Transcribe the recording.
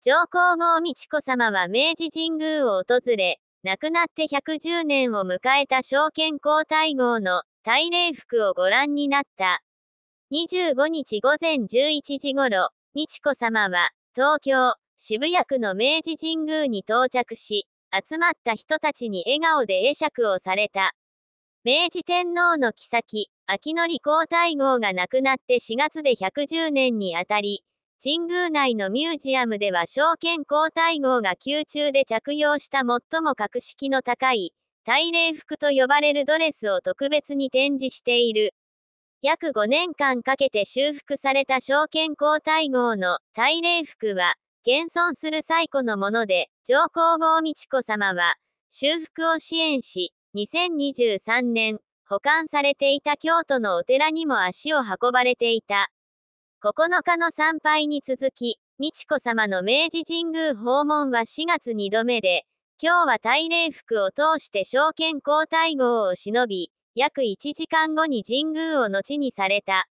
上皇后美智子さまは明治神宮を訪れ、亡くなって110年を迎えた証券皇太后の大礼服をご覧になった。25日午前11時ごろ、美智子さまは、東京、渋谷区の明治神宮に到着し、集まった人たちに笑顔で会釈をされた。明治天皇の妃、秋典皇太后が亡くなって4月で110年にあたり、神宮内のミュージアムでは証券皇太后が宮中で着用した最も格式の高い、大礼服と呼ばれるドレスを特別に展示している。約5年間かけて修復された証券皇太后の大礼服は、現存する最古のもので、上皇后美智子様は、修復を支援し、2023年、保管されていた京都のお寺にも足を運ばれていた。9日の参拝に続き、美智子様の明治神宮訪問は4月2度目で、今日は大礼服を通して証券皇太后を忍び、約1時間後に神宮を後にされた。